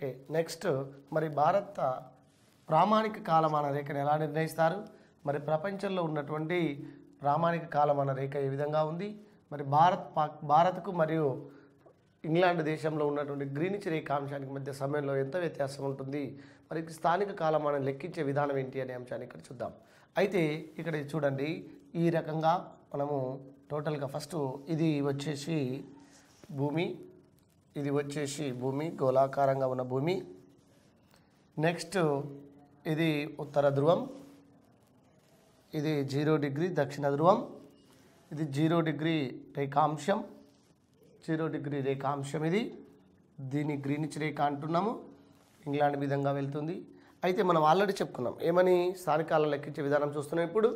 okay next మరి భారత ప్రామాణిక కాలమాన రేఖను ఎలా నిర్ణయిస్తారు మరి ప్రపంచంలో ఉన్నటువంటి ప్రామాణిక కాలమాన రేఖ ఏ విధంగా ఉంది మరి భారత్ పాక్ భారత్కు మరియు ఇంగ్లాండ్ దేశంలో ఉన్నటువంటి గ్రీనిచ్ రేఖాంశానికి మధ్య సమయంలో ఎంత వ్యత్యాసం ఉంటుంది మరి స్థానిక కాలమానం లెక్కించే విధానం ఏంటి అనే అంశాన్ని ఇక్కడ చూద్దాం అయితే ఇక్కడ చూడండి ఈ రకంగా మనము టోటల్గా ఫస్ట్ ఇది వచ్చేసి భూమి ఇది వచ్చేసి భూమి గోళాకారంగా ఉన్న భూమి నెక్స్ట్ ఇది ఉత్తర ధ్రువం ఇది జీరో డిగ్రీ దక్షిణ ధ్రువం ఇది జీరో డిగ్రీ రేఖాంశం జీరో డిగ్రీ రేఖాంశం ఇది దీన్ని గ్రీనిచ్ రేఖ అంటున్నాము ఇంగ్లాండ్ విధంగా వెళ్తుంది అయితే మనం ఆల్రెడీ చెప్పుకున్నాం ఏమని స్థానికాలను లెక్కించే విధానం చూస్తున్నాం ఇప్పుడు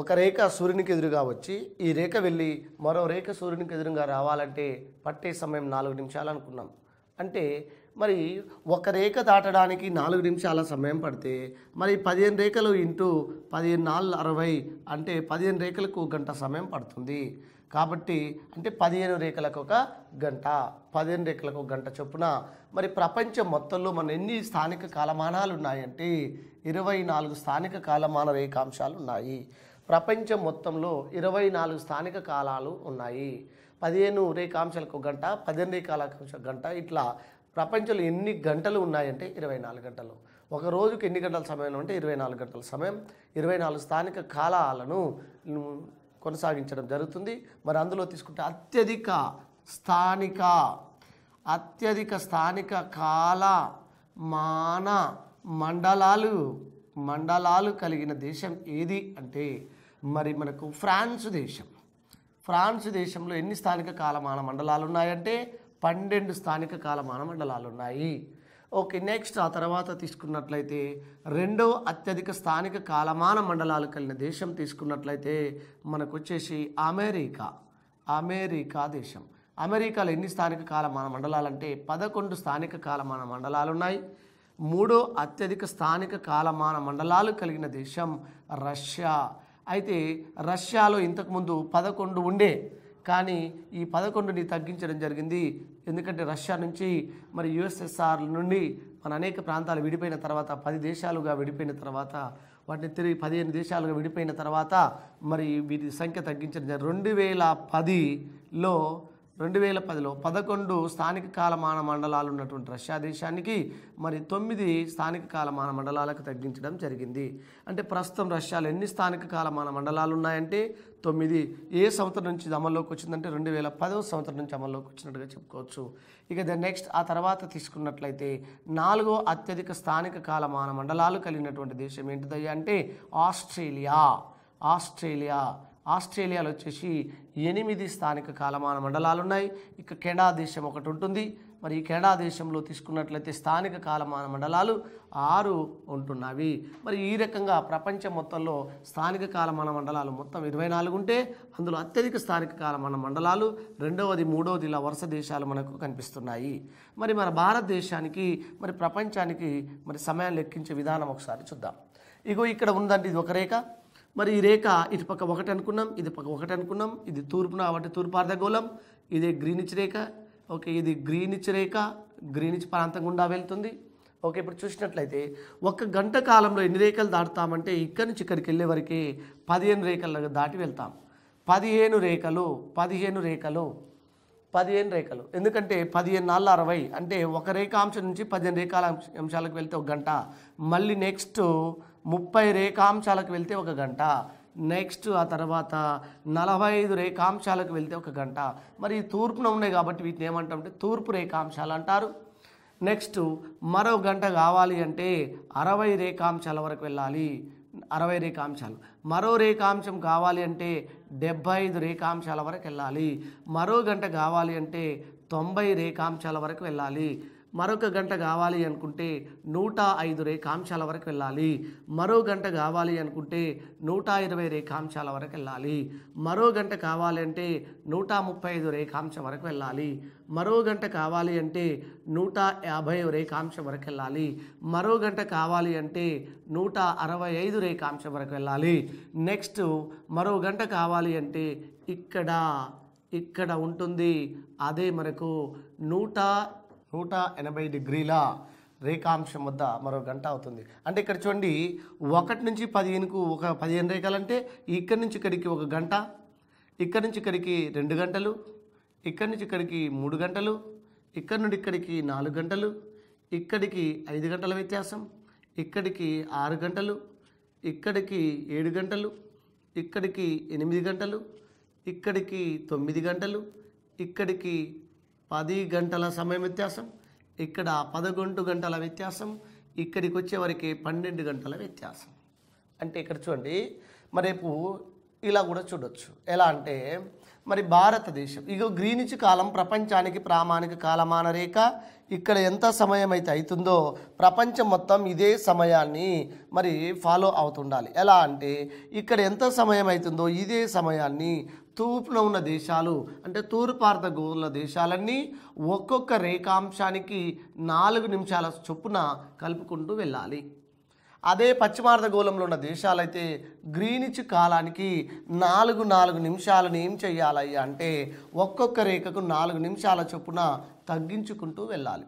ఒక రేఖ సూర్యునికి ఎదురుగా వచ్చి ఈ రేఖ వెళ్ళి మరో రేఖ సూర్యునికి ఎదురుగా రావాలంటే పట్టే సమయం నాలుగు నిమిషాలు అనుకున్నాం అంటే మరి ఒక రేఖ దాటడానికి నాలుగు నిమిషాల సమయం పడితే మరి పదిహేను రేఖలు ఇంటూ పదిహేను నాలుగు అరవై అంటే పదిహేను రేఖలకు గంట సమయం పడుతుంది కాబట్టి అంటే పదిహేను రేఖలకు ఒక గంట పదిహేను రేఖలకు ఒక గంట చొప్పున మరి ప్రపంచం మొత్తంలో మన ఎన్ని స్థానిక కాలమానాలు ఉన్నాయంటే ఇరవై నాలుగు స్థానిక కాలమాన రేఖాంశాలు ఉన్నాయి ప్రపంచం మొత్తంలో ఇరవై నాలుగు స్థానిక కాలాలు ఉన్నాయి పదిహేను రేఖాంశాలకు గంట పదిహేను రేఖాంశ గంట ఇట్లా ప్రపంచంలో ఎన్ని గంటలు ఉన్నాయంటే ఇరవై నాలుగు గంటలు ఒక రోజుకి ఎన్ని గంటల సమయం అంటే ఇరవై నాలుగు గంటల సమయం ఇరవై నాలుగు స్థానిక కాలాలను కొనసాగించడం జరుగుతుంది మరి అందులో తీసుకుంటే అత్యధిక స్థానిక అత్యధిక స్థానిక కాల మాన మండలాలు మండలాలు కలిగిన దేశం ఏది అంటే మరి మనకు ఫ్రాన్స్ దేశం ఫ్రాన్స్ దేశంలో ఎన్ని స్థానిక కాలమాన మండలాలు ఉన్నాయంటే పన్నెండు స్థానిక కాలమాన మండలాలు ఉన్నాయి ఓకే నెక్స్ట్ ఆ తర్వాత తీసుకున్నట్లయితే రెండో అత్యధిక స్థానిక కాలమాన మండలాలు కలిగిన దేశం తీసుకున్నట్లయితే మనకు వచ్చేసి అమెరికా అమెరికా దేశం అమెరికాలో ఎన్ని స్థానిక కాలమాన మండలాలు అంటే పదకొండు స్థానిక కాలమాన మండలాలు ఉన్నాయి మూడో అత్యధిక స్థానిక కాలమాన మండలాలు కలిగిన దేశం రష్యా అయితే రష్యాలో ఇంతకుముందు పదకొండు ఉండే కానీ ఈ పదకొండుని తగ్గించడం జరిగింది ఎందుకంటే రష్యా నుంచి మరి యుఎస్ఎస్ఆర్ నుండి మన అనేక ప్రాంతాలు విడిపోయిన తర్వాత పది దేశాలుగా విడిపోయిన తర్వాత వాటిని తిరిగి పదిహేను దేశాలుగా విడిపోయిన తర్వాత మరి వీటి సంఖ్య తగ్గించడం జరిగింది రెండు వేల పదిలో రెండు వేల పదిలో పదకొండు స్థానిక కాలమాన మండలాలు ఉన్నటువంటి రష్యా దేశానికి మరి తొమ్మిది స్థానిక కాలమాన మండలాలకు తగ్గించడం జరిగింది అంటే ప్రస్తుతం రష్యాలో ఎన్ని స్థానిక కాలమాన మండలాలు ఉన్నాయంటే తొమ్మిది ఏ సంవత్సరం నుంచి అమల్లోకి వచ్చిందంటే రెండు వేల పదవ సంవత్సరం నుంచి అమల్లోకి వచ్చినట్టుగా చెప్పుకోవచ్చు ఇక ద నెక్స్ట్ ఆ తర్వాత తీసుకున్నట్లయితే నాలుగో అత్యధిక స్థానిక కాలమాన మండలాలు కలిగినటువంటి దేశం ఏంటిదయ్యా అంటే ఆస్ట్రేలియా ఆస్ట్రేలియా ఆస్ట్రేలియాలో వచ్చేసి ఎనిమిది స్థానిక కాలమాన మండలాలు ఉన్నాయి ఇక కెనడా దేశం ఒకటి ఉంటుంది మరి ఈ కెనడా దేశంలో తీసుకున్నట్లయితే స్థానిక కాలమాన మండలాలు ఆరు ఉంటున్నవి మరి ఈ రకంగా ప్రపంచం మొత్తంలో స్థానిక కాలమాన మండలాలు మొత్తం ఇరవై నాలుగు ఉంటే అందులో అత్యధిక స్థానిక కాలమాన మండలాలు రెండవది మూడవది ఇలా వరుస దేశాలు మనకు కనిపిస్తున్నాయి మరి మన భారతదేశానికి మరి ప్రపంచానికి మరి సమయం లెక్కించే విధానం ఒకసారి చూద్దాం ఇగో ఇక్కడ ఉందండి ఇది ఒక రేఖ మరి ఈ రేఖ ఇటు పక్క ఒకటి అనుకున్నాం ఇది పక్క ఒకటి అనుకున్నాం ఇది తూర్పున కాబట్టి తూర్పు అర్ధగోళం ఇది గ్రీనిచ్ రేఖ ఓకే ఇది గ్రీనిచ్ రేఖ గ్రీనిచ్ ప్రాంతం గుండా వెళ్తుంది ఓకే ఇప్పుడు చూసినట్లయితే ఒక గంట కాలంలో ఎన్ని రేఖలు దాటుతామంటే ఇక్కడి నుంచి ఇక్కడికి వెళ్ళే వరకే పదిహేను రేఖలు దాటి వెళ్తాం పదిహేను రేఖలు పదిహేను రేఖలు పదిహేను రేఖలు ఎందుకంటే పదిహేను నాలుగు అరవై అంటే ఒక రేఖాంశం నుంచి పదిహేను రేఖాల అంశాలకు వెళ్తే ఒక గంట మళ్ళీ నెక్స్ట్ ముప్పై రేఖాంశాలకు వెళ్తే ఒక గంట నెక్స్ట్ ఆ తర్వాత నలభై ఐదు రేఖాంశాలకు వెళ్తే ఒక గంట మరి తూర్పున ఉన్నాయి కాబట్టి వీటిని ఏమంటామంటే తూర్పు రేఖాంశాలు అంటారు నెక్స్ట్ మరో గంట కావాలి అంటే అరవై రేఖాంశాల వరకు వెళ్ళాలి అరవై రేఖాంశాలు మరో రేఖాంశం కావాలి అంటే డెబ్బై ఐదు రేఖాంశాల వరకు వెళ్ళాలి మరో గంట కావాలి అంటే తొంభై రేఖాంశాల వరకు వెళ్ళాలి మరొక గంట కావాలి అనుకుంటే నూట ఐదు రేఖాంశాల వరకు వెళ్ళాలి మరో గంట కావాలి అనుకుంటే నూట ఇరవై రేఖాంశాల వరకు వెళ్ళాలి మరో గంట కావాలి అంటే నూట ముప్పై ఐదు రేఖాంశం వరకు వెళ్ళాలి మరో గంట కావాలి అంటే నూట యాభై రేఖాంశం వరకు వెళ్ళాలి మరో గంట కావాలి అంటే నూట అరవై ఐదు రేఖాంశం వరకు వెళ్ళాలి నెక్స్ట్ మరో గంట కావాలి అంటే ఇక్కడ ఇక్కడ ఉంటుంది అదే మనకు నూట నూట ఎనభై డిగ్రీల రేఖాంశం వద్ద మరో గంట అవుతుంది అంటే ఇక్కడ చూడండి ఒకటి నుంచి పదిహేనుకు ఒక పదిహేను రేఖలు అంటే ఇక్కడి నుంచి ఇక్కడికి ఒక గంట ఇక్కడి నుంచి ఇక్కడికి రెండు గంటలు ఇక్కడి నుంచి ఇక్కడికి మూడు గంటలు ఇక్కడి నుండి ఇక్కడికి నాలుగు గంటలు ఇక్కడికి ఐదు గంటల వ్యత్యాసం ఇక్కడికి ఆరు గంటలు ఇక్కడికి ఏడు గంటలు ఇక్కడికి ఎనిమిది గంటలు ఇక్కడికి తొమ్మిది గంటలు ఇక్కడికి పది గంటల సమయం వ్యత్యాసం ఇక్కడ పదకొండు గంటల వ్యత్యాసం ఇక్కడికి వచ్చేవరకు పన్నెండు గంటల వ్యత్యాసం అంటే ఇక్కడ చూడండి మరి రేపు ఇలా కూడా చూడొచ్చు ఎలా అంటే మరి భారతదేశం ఇగో గ్రీనిచ్ కాలం ప్రపంచానికి ప్రామాణిక కాలమాన రేఖ ఇక్కడ ఎంత సమయం అయితే అవుతుందో ప్రపంచం మొత్తం ఇదే సమయాన్ని మరి ఫాలో అవుతుండాలి ఎలా అంటే ఇక్కడ ఎంత సమయం అవుతుందో ఇదే సమయాన్ని తూర్పున ఉన్న దేశాలు అంటే తూర్పార్త గోల దేశాలన్నీ ఒక్కొక్క రేఖాంశానికి నాలుగు నిమిషాల చొప్పున కలుపుకుంటూ వెళ్ళాలి అదే పశ్చిమార్ధగోళంలో ఉన్న దేశాలైతే గ్రీనిచ్ కాలానికి నాలుగు నాలుగు నిమిషాలను ఏం చేయాలయ్యా అంటే ఒక్కొక్క రేఖకు నాలుగు నిమిషాల చొప్పున తగ్గించుకుంటూ వెళ్ళాలి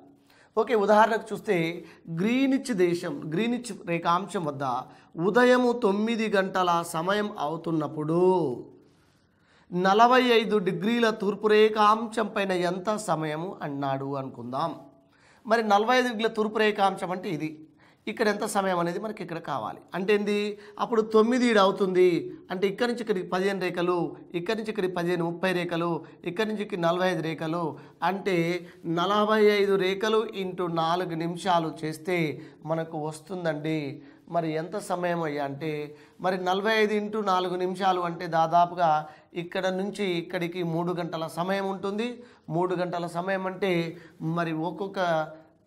ఓకే ఉదాహరణకు చూస్తే గ్రీనిచ్ దేశం గ్రీనిచ్ రేఖాంశం వద్ద ఉదయము తొమ్మిది గంటల సమయం అవుతున్నప్పుడు నలభై ఐదు డిగ్రీల తూర్పు రేఖాంశం పైన ఎంత సమయము అన్నాడు అనుకుందాం మరి నలభై ఐదు డిగ్రీల తూర్పు రేఖాంశం అంటే ఇది ఇక్కడ ఎంత సమయం అనేది మనకి ఇక్కడ కావాలి అంటే ఏంది అప్పుడు తొమ్మిది ఈడు అవుతుంది అంటే ఇక్కడి నుంచి ఇక్కడికి పదిహేను రేఖలు ఇక్కడి నుంచి ఇక్కడికి పదిహేను ముప్పై రేఖలు ఇక్కడి నుంచి ఇక్కడ నలభై ఐదు రేఖలు అంటే నలభై ఐదు రేఖలు ఇంటూ నాలుగు నిమిషాలు చేస్తే మనకు వస్తుందండి మరి ఎంత సమయం అయ్యా అంటే మరి నలభై ఐదు ఇంటూ నాలుగు నిమిషాలు అంటే దాదాపుగా ఇక్కడ నుంచి ఇక్కడికి మూడు గంటల సమయం ఉంటుంది మూడు గంటల సమయం అంటే మరి ఒక్కొక్క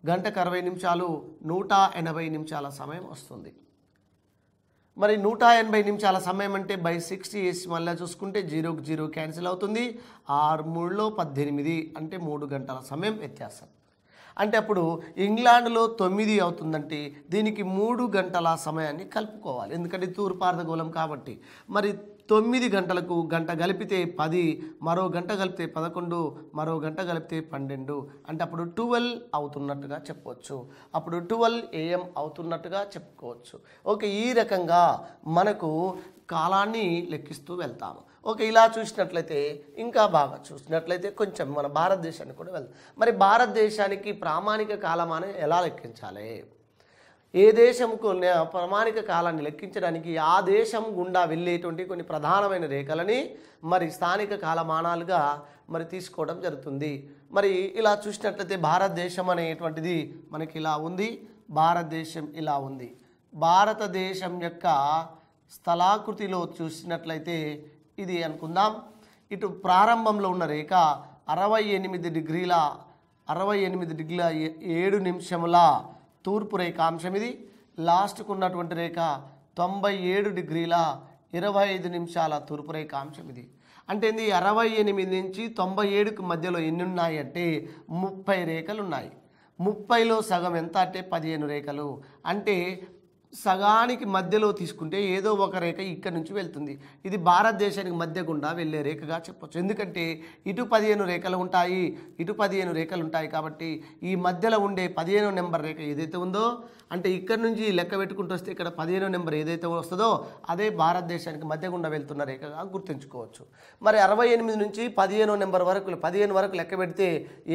గంటకు అరవై నిమిషాలు నూట ఎనభై నిమిషాల సమయం వస్తుంది మరి నూట ఎనభై నిమిషాల సమయం అంటే బై సిక్స్టీ ఏసీ మళ్ళీ చూసుకుంటే జీరోకి జీరో క్యాన్సిల్ అవుతుంది ఆరు మూడులో పద్దెనిమిది అంటే మూడు గంటల సమయం వ్యత్యాసం అంటే అప్పుడు ఇంగ్లాండ్లో తొమ్మిది అవుతుందంటే దీనికి మూడు గంటల సమయాన్ని కలుపుకోవాలి ఎందుకంటే తూర్పార్థగోళం కాబట్టి మరి తొమ్మిది గంటలకు గంట కలిపితే పది మరో గంట కలిపితే పదకొండు మరో గంట కలిపితే పన్నెండు అంటే అప్పుడు టువెల్వ్ అవుతున్నట్టుగా చెప్పవచ్చు అప్పుడు టువెల్వ్ ఏఎం అవుతున్నట్టుగా చెప్పుకోవచ్చు ఓకే ఈ రకంగా మనకు కాలాన్ని లెక్కిస్తూ వెళ్తాము ఓకే ఇలా చూసినట్లయితే ఇంకా బాగా చూసినట్లయితే కొంచెం మన భారతదేశానికి కూడా వెళ్తాం మరి భారతదేశానికి ప్రామాణిక కాలమానం ఎలా లెక్కించాలి ఏ దేశంకు ప్రమాణిక కాలాన్ని లెక్కించడానికి ఆ దేశం గుండా వెళ్ళేటువంటి కొన్ని ప్రధానమైన రేఖలని మరి స్థానిక కాలమానాలుగా మరి తీసుకోవడం జరుగుతుంది మరి ఇలా చూసినట్లయితే భారతదేశం అనేటువంటిది మనకి ఇలా ఉంది భారతదేశం ఇలా ఉంది భారతదేశం యొక్క స్థలాకృతిలో చూసినట్లయితే ఇది అనుకుందాం ఇటు ప్రారంభంలో ఉన్న రేఖ అరవై ఎనిమిది డిగ్రీల అరవై ఎనిమిది డిగ్రీల ఏడు నిమిషముల తూర్పు రేఖాంశం ఇది లాస్ట్కు ఉన్నటువంటి రేఖ తొంభై ఏడు డిగ్రీల ఇరవై ఐదు నిమిషాల తూర్పు రేఖాంశం ఇది అంటే ఇది అరవై ఎనిమిది నుంచి తొంభై ఏడుకు మధ్యలో ఎన్ని ఉన్నాయి అంటే ముప్పై రేఖలు ఉన్నాయి ముప్పైలో సగం ఎంత అంటే పదిహేను రేఖలు అంటే సగానికి మధ్యలో తీసుకుంటే ఏదో ఒక రేఖ ఇక్కడ నుంచి వెళ్తుంది ఇది భారతదేశానికి మధ్య గుండా వెళ్ళే రేఖగా చెప్పచ్చు ఎందుకంటే ఇటు పదిహేను రేఖలు ఉంటాయి ఇటు పదిహేను రేఖలు ఉంటాయి కాబట్టి ఈ మధ్యలో ఉండే పదిహేను నెంబర్ రేఖ ఏదైతే ఉందో అంటే ఇక్కడ నుంచి లెక్క పెట్టుకుంటూ వస్తే ఇక్కడ పదిహేనో నెంబర్ ఏదైతే వస్తుందో అదే భారతదేశానికి మధ్య గుండా వెళ్తున్న రేఖగా గుర్తుంచుకోవచ్చు మరి అరవై ఎనిమిది నుంచి పదిహేనో నెంబర్ వరకు పదిహేను వరకు లెక్క పెడితే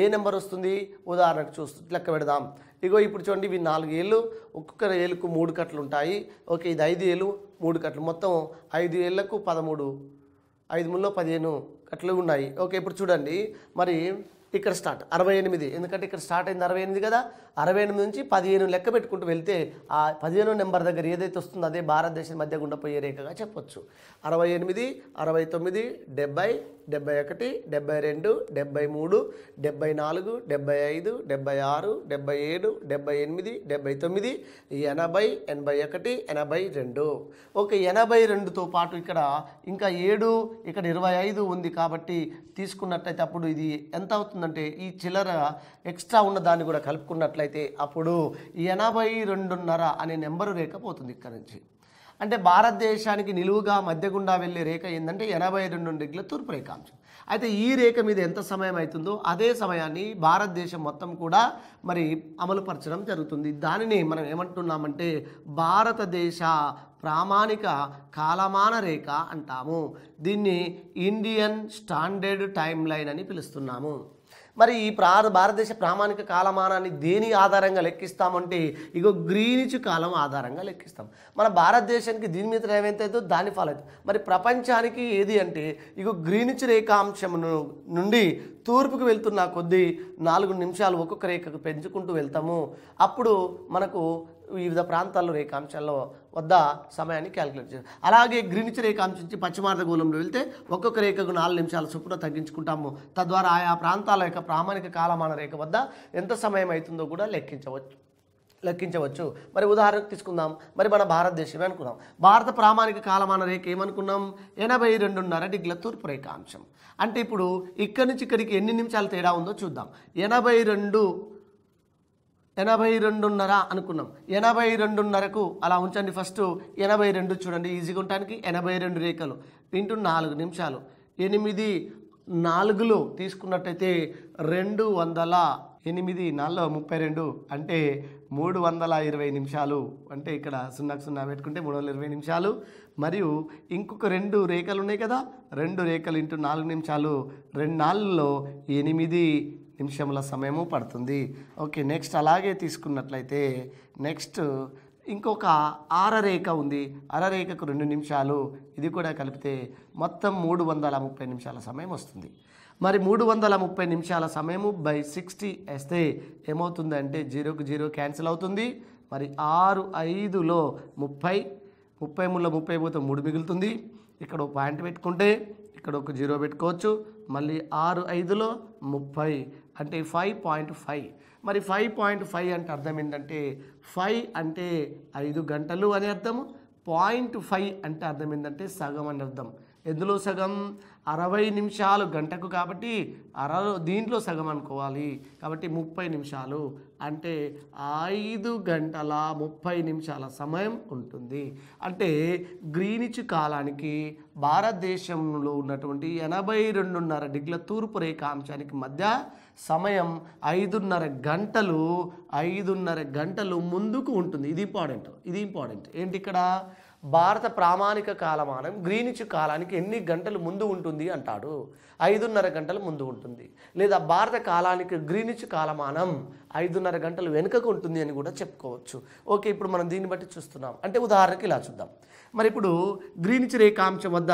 ఏ నెంబర్ వస్తుంది ఉదాహరణకు చూస్తూ లెక్క పెడదాం ఇగో ఇప్పుడు చూడండి ఇవి నాలుగు ఏళ్ళు ఒక్కొక్క ఏళ్ళకు మూడు కట్లు ఉంటాయి ఓకే ఇది ఐదు ఏళ్ళు మూడు కట్లు మొత్తం ఐదు ఏళ్లకు పదమూడు ఐదు ముళ్ళో పదిహేను కట్లు ఉన్నాయి ఓకే ఇప్పుడు చూడండి మరి ఇక్కడ స్టార్ట్ అరవై ఎనిమిది ఎందుకంటే ఇక్కడ స్టార్ట్ అయింది అరవై ఎనిమిది కదా అరవై ఎనిమిది నుంచి పదిహేను లెక్క పెట్టుకుంటూ వెళ్తే ఆ పదిహేను నెంబర్ దగ్గర ఏదైతే వస్తుందో అదే భారతదేశం మధ్య గుండపోయే రేఖగా చెప్పొచ్చు అరవై ఎనిమిది అరవై తొమ్మిది డెబ్బై డెబ్బై ఒకటి డెబ్బై రెండు డెబ్బై మూడు డెబ్బై నాలుగు డెబ్బై ఐదు డెబ్బై ఆరు డెబ్బై ఏడు డెబ్బై ఎనిమిది డెబ్బై తొమ్మిది ఎనభై ఎనభై ఒకటి ఎనభై రెండు ఓకే ఎనభై రెండుతో పాటు ఇక్కడ ఇంకా ఏడు ఇక్కడ ఇరవై ఐదు ఉంది కాబట్టి తీసుకున్నట్టయితే అప్పుడు ఇది ఎంత అవుతుంది వస్తుందంటే ఈ చిల్లర ఎక్స్ట్రా ఉన్న దాన్ని కూడా కలుపుకున్నట్లయితే అప్పుడు ఎనభై రెండున్నర అనే నెంబరు రేఖ పోతుంది ఇక్కడ నుంచి అంటే భారతదేశానికి నిలువుగా మధ్య గుండా వెళ్ళే రేఖ ఏంటంటే ఎనభై రెండు డిగ్రీల తూర్పు రేఖాంశం అయితే ఈ రేఖ మీద ఎంత సమయం అవుతుందో అదే సమయాన్ని భారతదేశం మొత్తం కూడా మరి అమలుపరచడం జరుగుతుంది దానిని మనం ఏమంటున్నామంటే భారతదేశ ప్రామాణిక కాలమాన రేఖ అంటాము దీన్ని ఇండియన్ స్టాండర్డ్ టైం లైన్ అని పిలుస్తున్నాము మరి ఈ భారతదేశ ప్రామాణిక కాలమానాన్ని దేని ఆధారంగా లెక్కిస్తామంటే ఇగో గ్రీనిచ్ కాలం ఆధారంగా లెక్కిస్తాం మన భారతదేశానికి దీని మీద ఏమైతుందో దాని ఫాలో అవుతుంది మరి ప్రపంచానికి ఏది అంటే ఇగో గ్రీనిచ్ రేఖాంశం నుండి తూర్పుకు వెళ్తున్న కొద్దీ నాలుగు నిమిషాలు ఒక్కొక్క రేఖకు పెంచుకుంటూ వెళ్తాము అప్పుడు మనకు వివిధ ప్రాంతాల్లో రేఖాంశాల వద్ద సమయాన్ని క్యాలిక్యులేట్ చేయాలి అలాగే గ్రీనిచ్ రేఖాంశం నుంచి పశ్చిమార్థ వెళ్తే ఒక్కొక్క రేఖకు నాలుగు నిమిషాల చొప్పున తగ్గించుకుంటాము తద్వారా ఆయా ప్రాంతాల యొక్క ప్రామాణిక కాలమాన రేఖ వద్ద ఎంత సమయం అవుతుందో కూడా లెక్కించవచ్చు లెక్కించవచ్చు మరి ఉదాహరణకు తీసుకుందాం మరి మన భారతదేశమే అనుకున్నాం భారత ప్రామాణిక కాలమాన రేఖ ఏమనుకున్నాం ఎనభై రెండున్నర డిగ్ల తూర్పు రేఖాంశం అంటే ఇప్పుడు ఇక్కడి నుంచి ఇక్కడికి ఎన్ని నిమిషాలు తేడా ఉందో చూద్దాం ఎనభై రెండు ఎనభై రెండున్నర అనుకున్నాం ఎనభై రెండున్నరకు అలా ఉంచండి ఫస్ట్ ఎనభై రెండు చూడండి ఈజీగా ఉండటానికి ఎనభై రెండు రేఖలు ఇంటూ నాలుగు నిమిషాలు ఎనిమిది నాలుగులో తీసుకున్నట్టయితే రెండు వందల ఎనిమిది నాలుగు ముప్పై రెండు అంటే మూడు వందల ఇరవై నిమిషాలు అంటే ఇక్కడ సున్నాకు సున్నా పెట్టుకుంటే మూడు వందల ఇరవై నిమిషాలు మరియు ఇంకొక రెండు రేఖలు ఉన్నాయి కదా రెండు రేఖలు ఇంటూ నాలుగు నిమిషాలు రెండు నాలుగులో ఎనిమిది నిమిషముల సమయము పడుతుంది ఓకే నెక్స్ట్ అలాగే తీసుకున్నట్లయితే నెక్స్ట్ ఇంకొక అరరేఖ ఉంది అరరేఖకు రెండు నిమిషాలు ఇది కూడా కలిపితే మొత్తం మూడు వందల ముప్పై నిమిషాల సమయం వస్తుంది మరి మూడు వందల ముప్పై నిమిషాల సమయము బై సిక్స్టీ వేస్తే ఏమవుతుందంటే జీరోకు జీరో క్యాన్సిల్ అవుతుంది మరి ఆరు ఐదులో ముప్పై ముప్పై మూడులో ముప్పై పోతే మూడు మిగులుతుంది ఇక్కడ ఒక పాయింట్ పెట్టుకుంటే ఇక్కడ ఒక జీరో పెట్టుకోవచ్చు మళ్ళీ ఆరు ఐదులో ముప్పై అంటే ఫైవ్ పాయింట్ ఫైవ్ మరి ఫైవ్ పాయింట్ ఫైవ్ అంటే అర్థం ఏంటంటే ఫైవ్ అంటే ఐదు గంటలు అని అర్థము పాయింట్ ఫైవ్ అంటే అర్థం ఏంటంటే సగం అని అర్థం ఎందులో సగం అరవై నిమిషాలు గంటకు కాబట్టి అర దీంట్లో సగం అనుకోవాలి కాబట్టి ముప్పై నిమిషాలు అంటే ఐదు గంటల ముప్పై నిమిషాల సమయం ఉంటుంది అంటే గ్రీనిచ్ కాలానికి భారతదేశంలో ఉన్నటువంటి ఎనభై రెండున్నర డిగ్రీల తూర్పు రేఖాంశానికి మధ్య సమయం ఐదున్నర గంటలు ఐదున్నర గంటలు ముందుకు ఉంటుంది ఇది ఇంపార్టెంట్ ఇది ఇంపార్టెంట్ ఏంటి ఇక్కడ భారత ప్రామాణిక కాలమానం గ్రీనిచ్ కాలానికి ఎన్ని గంటలు ముందు ఉంటుంది అంటాడు ఐదున్నర గంటలు ముందు ఉంటుంది లేదా భారత కాలానికి గ్రీనిచ్ కాలమానం ఐదున్నర గంటలు వెనుకకు ఉంటుంది అని కూడా చెప్పుకోవచ్చు ఓకే ఇప్పుడు మనం దీన్ని బట్టి చూస్తున్నాం అంటే ఉదాహరణకి ఇలా చూద్దాం మరి ఇప్పుడు గ్రీనిచ్ రేఖాంశం వద్ద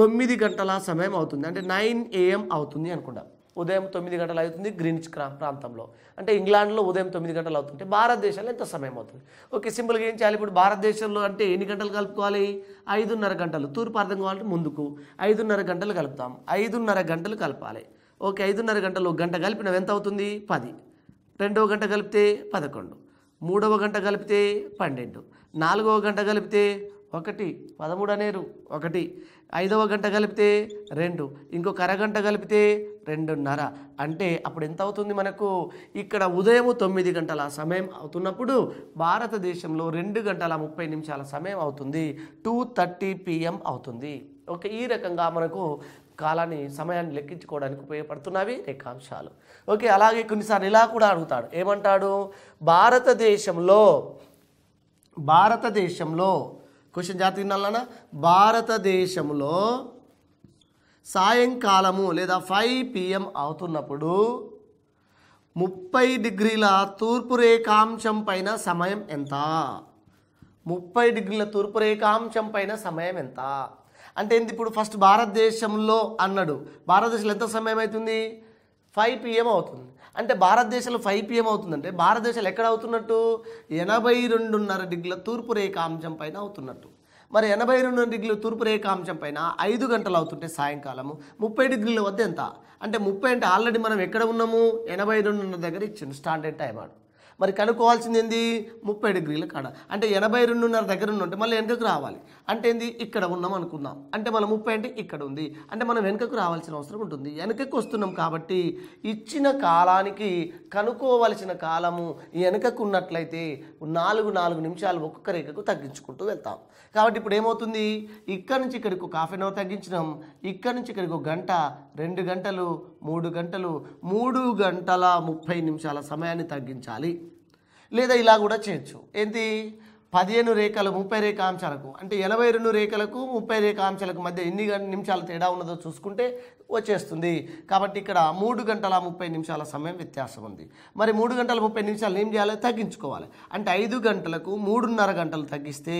తొమ్మిది గంటల సమయం అవుతుంది అంటే నైన్ ఏఎం అవుతుంది అనుకుంటాం ఉదయం తొమ్మిది గంటలు అవుతుంది గ్రీనిచ్ ప్రాంతంలో అంటే ఇంగ్లాండ్లో ఉదయం తొమ్మిది గంటలు అవుతుంటే భారతదేశంలో ఎంత సమయం అవుతుంది ఓకే సింపుల్గా ఏం చేయాలి ఇప్పుడు భారతదేశంలో అంటే ఎన్ని గంటలు కలుపుకోవాలి ఐదున్నర గంటలు తూర్పు అర్థం కావాలంటే ముందుకు ఐదున్నర గంటలు కలుపుతాం ఐదున్నర గంటలు కలపాలి ఓకే ఐదున్నర గంటలు గంట కలిపినవి ఎంత అవుతుంది పది రెండవ గంట కలిపితే పదకొండు మూడవ గంట కలిపితే పన్నెండు నాలుగవ గంట కలిపితే ఒకటి పదమూడు అనేరు ఒకటి ఐదవ గంట కలిపితే రెండు ఇంకొక అరగంట కలిపితే రెండున్నర అంటే అప్పుడు ఎంత అవుతుంది మనకు ఇక్కడ ఉదయం తొమ్మిది గంటల సమయం అవుతున్నప్పుడు భారతదేశంలో రెండు గంటల ముప్పై నిమిషాల సమయం అవుతుంది టూ థర్టీ పిఎం అవుతుంది ఓకే ఈ రకంగా మనకు కాలాన్ని సమయాన్ని లెక్కించుకోవడానికి ఉపయోగపడుతున్నవి రేఖాంశాలు ఓకే అలాగే కొన్నిసార్లు ఇలా కూడా అడుగుతాడు ఏమంటాడు భారతదేశంలో భారతదేశంలో క్వశ్చన్ జాతీయ వినాలన్నా భారతదేశంలో సాయంకాలము లేదా ఫైవ్ పిఎం అవుతున్నప్పుడు ముప్పై డిగ్రీల తూర్పు రేఖాంశం పైన సమయం ఎంత ముప్పై డిగ్రీల తూర్పు రేఖాంశం పైన సమయం ఎంత అంటే ఇప్పుడు ఫస్ట్ భారతదేశంలో అన్నాడు భారతదేశంలో ఎంత సమయం అవుతుంది ఫైవ్ పిఎం అవుతుంది అంటే భారతదేశంలో ఫైవ్ పిఎం అవుతుందంటే భారతదేశంలో ఎక్కడ అవుతున్నట్టు ఎనభై రెండున్నర డిగ్రీల తూర్పు రేఖాంశం పైన అవుతున్నట్టు మరి ఎనభై రెండు డిగ్రీలు తూర్పు రేఖాంశం పైన ఐదు గంటలు అవుతుంటే సాయంకాలము ముప్పై డిగ్రీల వద్ద ఎంత అంటే ముప్పై అంటే ఆల్రెడీ మనం ఎక్కడ ఉన్నాము ఎనభై రెండున్నర దగ్గర ఇచ్చింది స్టాండర్డ్ టైం ఆడు మరి కనుక్కోవాల్సింది ఏంది ముప్పై డిగ్రీల కాడ అంటే ఎనభై రెండున్నర దగ్గర ఉంటే మళ్ళీ వెనకకు రావాలి అంటే ఏంది ఇక్కడ ఉన్నాం అనుకుందాం అంటే మన ముప్పై అంటే ఇక్కడ ఉంది అంటే మనం వెనుకకు రావాల్సిన అవసరం ఉంటుంది వెనుకకు వస్తున్నాం కాబట్టి ఇచ్చిన కాలానికి కనుక్కోవలసిన కాలము వెనుకకు ఉన్నట్లయితే నాలుగు నాలుగు నిమిషాలు ఒక్కొక్క రేఖకు తగ్గించుకుంటూ వెళ్తాం కాబట్టి ఇప్పుడు ఏమవుతుంది ఇక్కడ నుంచి ఇక్కడికి ఒక హాఫ్ అన్ అవర్ తగ్గించినాం ఇక్కడ నుంచి ఇక్కడికి ఒక గంట రెండు గంటలు మూడు గంటలు మూడు గంటల ముప్పై నిమిషాల సమయాన్ని తగ్గించాలి లేదా ఇలా కూడా చేయొచ్చు ఏంటి పదిహేను రేఖలు ముప్పై రేఖాంశాలకు అంటే ఎనభై రెండు రేఖలకు ముప్పై రేఖాంశాలకు మధ్య ఎన్ని నిమిషాల తేడా ఉన్నదో చూసుకుంటే వచ్చేస్తుంది కాబట్టి ఇక్కడ మూడు గంటల ముప్పై నిమిషాల సమయం వ్యత్యాసం ఉంది మరి మూడు గంటల ముప్పై నిమిషాలు ఏం చేయాలి తగ్గించుకోవాలి అంటే ఐదు గంటలకు మూడున్నర గంటలు తగ్గిస్తే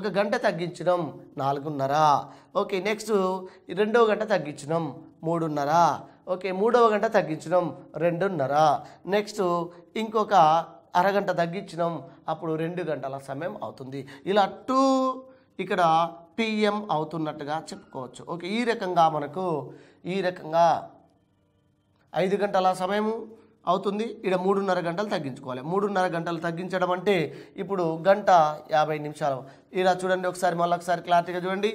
ఒక గంట తగ్గించడం నాలుగున్నర ఓకే నెక్స్ట్ రెండవ గంట తగ్గించడం మూడున్నర ఓకే మూడవ గంట తగ్గించడం రెండున్నర నెక్స్ట్ ఇంకొక అరగంట తగ్గించినాం అప్పుడు రెండు గంటల సమయం అవుతుంది ఇలా టూ ఇక్కడ పిఎం అవుతున్నట్టుగా చెప్పుకోవచ్చు ఓకే ఈ రకంగా మనకు ఈ రకంగా ఐదు గంటల సమయము అవుతుంది ఇక్కడ మూడున్నర గంటలు తగ్గించుకోవాలి మూడున్నర గంటలు తగ్గించడం అంటే ఇప్పుడు గంట యాభై నిమిషాలు ఇలా చూడండి ఒకసారి మళ్ళీ ఒకసారి క్లారిటీగా చూడండి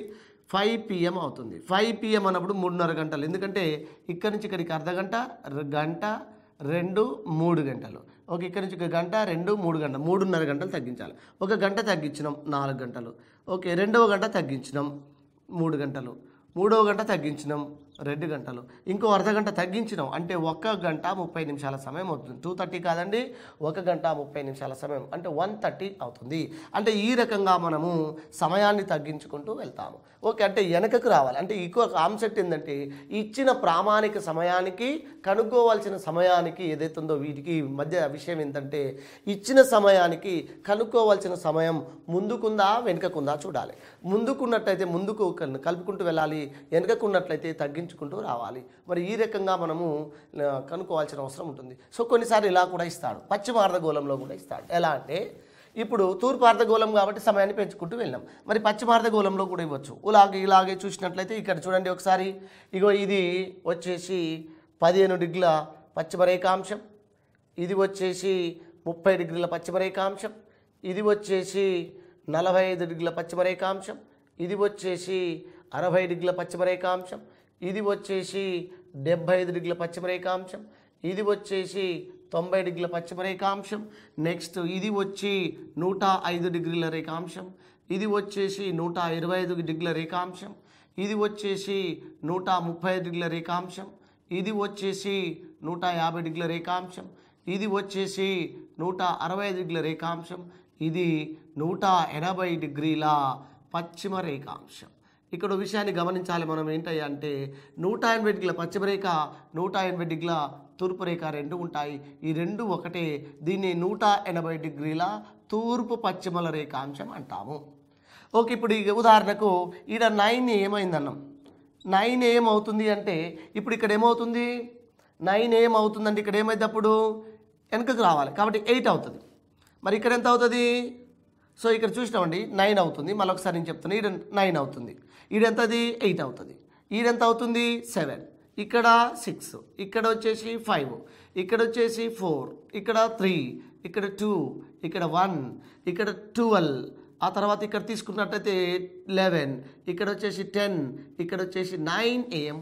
ఫైవ్ పిఎం అవుతుంది ఫైవ్ పిఎం అన్నప్పుడు మూడున్నర గంటలు ఎందుకంటే ఇక్కడి నుంచి ఇక్కడికి అర్ధ గంట గంట రెండు మూడు గంటలు ఒక ఇక్కడ నుంచి ఒక గంట రెండు మూడు గంట మూడున్నర గంటలు తగ్గించాలి ఒక గంట తగ్గించినాం నాలుగు గంటలు ఓకే రెండవ గంట తగ్గించినాం మూడు గంటలు మూడవ గంట తగ్గించినాం రెండు గంటలు ఇంకో అర్ధ గంట తగ్గించినాం అంటే ఒక్క గంట ముప్పై నిమిషాల సమయం అవుతుంది టూ థర్టీ కాదండి ఒక గంట ముప్పై నిమిషాల సమయం అంటే వన్ థర్టీ అవుతుంది అంటే ఈ రకంగా మనము సమయాన్ని తగ్గించుకుంటూ వెళ్తాము ఓకే అంటే వెనకకు రావాలి అంటే ఇంకో కాన్సెప్ట్ ఏంటంటే ఇచ్చిన ప్రామాణిక సమయానికి కనుక్కోవాల్సిన సమయానికి ఏదైతుందో వీటికి మధ్య విషయం ఏంటంటే ఇచ్చిన సమయానికి కనుక్కోవాల్సిన సమయం ముందుకుందా వెనుకకుందా చూడాలి ముందుకున్నట్లయితే ముందుకు కలుపుకుంటూ వెళ్ళాలి వెనకకున్నట్లయితే తగ్గించుకుంటూ రావాలి మరి ఈ రకంగా మనము కనుక్కోవాల్సిన అవసరం ఉంటుంది సో కొన్నిసార్లు ఇలా కూడా ఇస్తాడు పశ్చిమ అర్ధగోళంలో కూడా ఇస్తాడు ఎలా అంటే ఇప్పుడు తూర్పు అర్ధగోళం కాబట్టి సమయాన్ని పెంచుకుంటూ వెళ్ళాం మరి పశ్చిమ అర్ధగోళంలో కూడా ఇవ్వచ్చు ఇలాగే ఇలాగే చూసినట్లయితే ఇక్కడ చూడండి ఒకసారి ఇగో ఇది వచ్చేసి పదిహేను డిగ్రీల పశ్చిమ రేఖాంశం ఇది వచ్చేసి ముప్పై డిగ్రీల పశ్చిమ రేఖాంశం ఇది వచ్చేసి నలభై ఐదు డిగ్రీల పశ్చిమ రేఖాంశం ఇది వచ్చేసి అరవై డిగ్రీల పశ్చిమ రేఖాంశం ఇది వచ్చేసి డెబ్బై ఐదు డిగ్రీల పశ్చిమ రేఖాంశం ఇది వచ్చేసి తొంభై డిగ్రీల పశ్చిమ రేఖాంశం నెక్స్ట్ ఇది వచ్చి నూట ఐదు డిగ్రీల రేఖాంశం ఇది వచ్చేసి నూట ఇరవై ఐదు డిగ్రీల రేఖాంశం ఇది వచ్చేసి నూట ముప్పై ఐదు డిగ్రీల రేఖాంశం ఇది వచ్చేసి నూట యాభై డిగ్రీల రేఖాంశం ఇది వచ్చేసి నూట అరవై ఐదు డిగ్రీల రేఖాంశం ఇది నూట ఎనభై డిగ్రీల పశ్చిమ రేఖాంశం ఇక్కడ విషయాన్ని గమనించాలి మనం ఏంటయ్యా అంటే నూట ఎనభై డిగ్రీల పశ్చిమ రేఖ నూట ఎనభై డిగ్రీల తూర్పు రేఖ రెండు ఉంటాయి ఈ రెండు ఒకటే దీన్ని నూట ఎనభై డిగ్రీల తూర్పు పశ్చిమల రేఖాంశం అంటాము ఓకే ఇప్పుడు ఈ ఉదాహరణకు ఈడ నైన్ ఏమైందన్నాం నైన్ ఏమవుతుంది అంటే ఇప్పుడు ఇక్కడ ఏమవుతుంది నైన్ ఏమవుతుందంటే ఇక్కడ ఏమైంది అప్పుడు వెనుకకు రావాలి కాబట్టి ఎయిట్ అవుతుంది మరి ఇక్కడ ఎంత అవుతుంది సో ఇక్కడ చూసినామండి నైన్ అవుతుంది మళ్ళీ ఒకసారి నేను చెప్తున్నాను ఈడ నైన్ అవుతుంది ఈడెంతది ఎయిట్ అవుతుంది ఈడెంత అవుతుంది సెవెన్ ఇక్కడ సిక్స్ ఇక్కడ వచ్చేసి ఫైవ్ ఇక్కడ వచ్చేసి ఫోర్ ఇక్కడ త్రీ ఇక్కడ టూ ఇక్కడ వన్ ఇక్కడ ట్వెల్వ్ ఆ తర్వాత ఇక్కడ తీసుకున్నట్టయితే లెవెన్ ఇక్కడ వచ్చేసి టెన్ ఇక్కడ వచ్చేసి నైన్ ఏఎం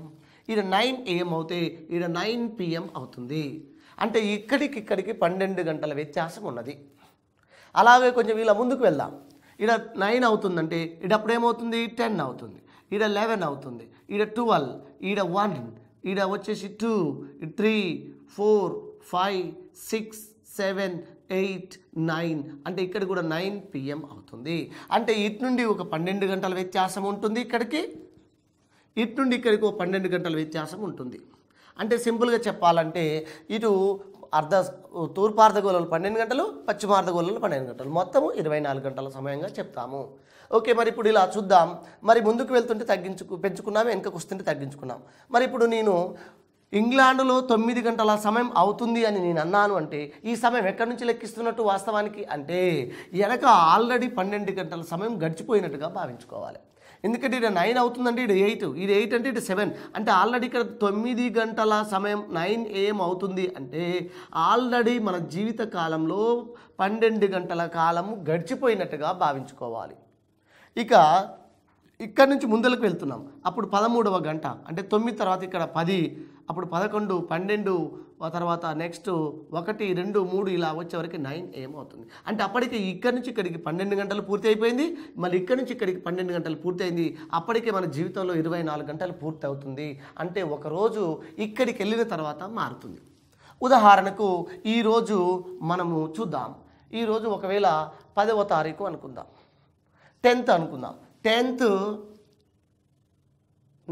ఈడ నైన్ ఏఎం అవుతే ఈడ నైన్ పిఎం అవుతుంది అంటే ఇక్కడికి ఇక్కడికి పన్నెండు గంటల వ్యత్యాసం ఉన్నది అలాగే కొంచెం ఇలా ముందుకు వెళ్దాం ఇక్కడ నైన్ అవుతుందంటే ఈడ అప్పుడు ఏమవుతుంది టెన్ అవుతుంది ఈడ లెవెన్ అవుతుంది ఈడ ట్వెల్వ్ ఈడ వన్ ఈడ వచ్చేసి two three four five six seven eight nine అంటే ఇక్కడ కూడా నైన్ పిఎం అవుతుంది అంటే ఇటు నుండి ఒక పన్నెండు గంటల వ్యత్యాసం ఉంటుంది ఇక్కడికి ఇటు నుండి ఇక్కడికి ఒక పన్నెండు గంటల వ్యత్యాసం ఉంటుంది అంటే సింపుల్గా చెప్పాలంటే ఇటు అర్ధ అర్ధగోళలు పన్నెండు గంటలు అర్ధగోళలు పన్నెండు గంటలు మొత్తము ఇరవై నాలుగు గంటల సమయంగా చెప్తాము ఓకే మరి ఇప్పుడు ఇలా చూద్దాం మరి ముందుకు వెళ్తుంటే తగ్గించుకు పెంచుకున్నాం వెనుకకు వస్తుంటే తగ్గించుకున్నాం మరి ఇప్పుడు నేను ఇంగ్లాండ్లో తొమ్మిది గంటల సమయం అవుతుంది అని నేను అన్నాను అంటే ఈ సమయం ఎక్కడి నుంచి లెక్కిస్తున్నట్టు వాస్తవానికి అంటే వెనక ఆల్రెడీ పన్నెండు గంటల సమయం గడిచిపోయినట్టుగా భావించుకోవాలి ఎందుకంటే ఇది నైన్ అవుతుందంటే ఇది ఎయిట్ ఇది ఎయిట్ అంటే ఇది సెవెన్ అంటే ఆల్రెడీ ఇక్కడ తొమ్మిది గంటల సమయం నైన్ ఏఎం అవుతుంది అంటే ఆల్రెడీ మన జీవిత కాలంలో పన్నెండు గంటల కాలం గడిచిపోయినట్టుగా భావించుకోవాలి ఇక ఇక్కడ నుంచి ముందలకు వెళ్తున్నాం అప్పుడు పదమూడవ గంట అంటే తొమ్మిది తర్వాత ఇక్కడ పది అప్పుడు పదకొండు పన్నెండు తర్వాత నెక్స్ట్ ఒకటి రెండు మూడు ఇలా వచ్చేవరకు నైన్ ఏం అవుతుంది అంటే అప్పటికి ఇక్కడి నుంచి ఇక్కడికి పన్నెండు గంటలు పూర్తి అయిపోయింది మళ్ళీ ఇక్కడి నుంచి ఇక్కడికి పన్నెండు గంటలు పూర్తి అయింది అప్పటికే మన జీవితంలో ఇరవై నాలుగు గంటలు పూర్తి అవుతుంది అంటే ఒకరోజు ఇక్కడికి వెళ్ళిన తర్వాత మారుతుంది ఉదాహరణకు ఈరోజు మనము చూద్దాం ఈరోజు ఒకవేళ పదవ తారీఖు అనుకుందాం టెన్త్ అనుకుందాం టెన్త్